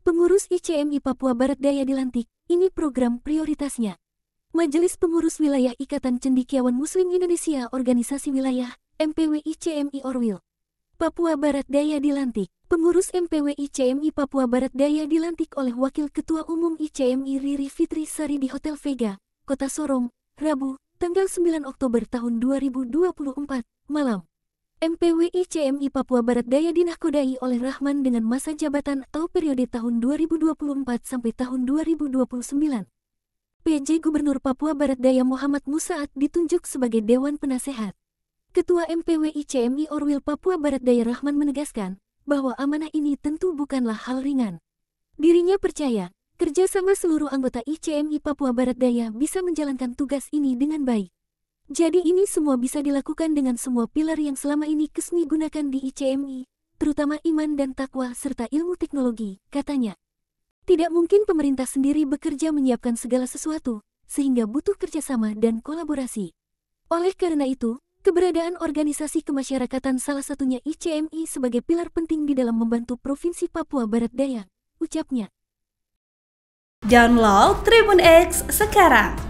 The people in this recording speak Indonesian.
Pengurus ICMI Papua Barat Daya dilantik, ini program prioritasnya. Majelis Pengurus Wilayah Ikatan Cendikiawan Muslim Indonesia Organisasi Wilayah, MPW ICMI Orwil. Papua Barat Daya dilantik, pengurus MPW ICMI Papua Barat Daya dilantik oleh Wakil Ketua Umum ICMI Riri Fitri Sari di Hotel Vega, Kota Sorong, Rabu, tanggal 9 Oktober tahun 2024, malam. MPWI CMI Papua Barat Daya dinahkodai oleh Rahman dengan masa jabatan atau periode tahun 2024 sampai tahun 2029. PJ Gubernur Papua Barat Daya Muhammad Musaat ditunjuk sebagai Dewan Penasehat. Ketua MPWI CMI Orwil Papua Barat Daya Rahman menegaskan bahwa amanah ini tentu bukanlah hal ringan. Dirinya percaya, kerjasama seluruh anggota ICMI Papua Barat Daya bisa menjalankan tugas ini dengan baik. Jadi ini semua bisa dilakukan dengan semua pilar yang selama ini Kesni gunakan di ICMI, terutama iman dan takwa serta ilmu teknologi, katanya. Tidak mungkin pemerintah sendiri bekerja menyiapkan segala sesuatu, sehingga butuh kerjasama dan kolaborasi. Oleh karena itu, keberadaan organisasi kemasyarakatan salah satunya ICMI sebagai pilar penting di dalam membantu Provinsi Papua Barat Daya, ucapnya. Download Tribun X sekarang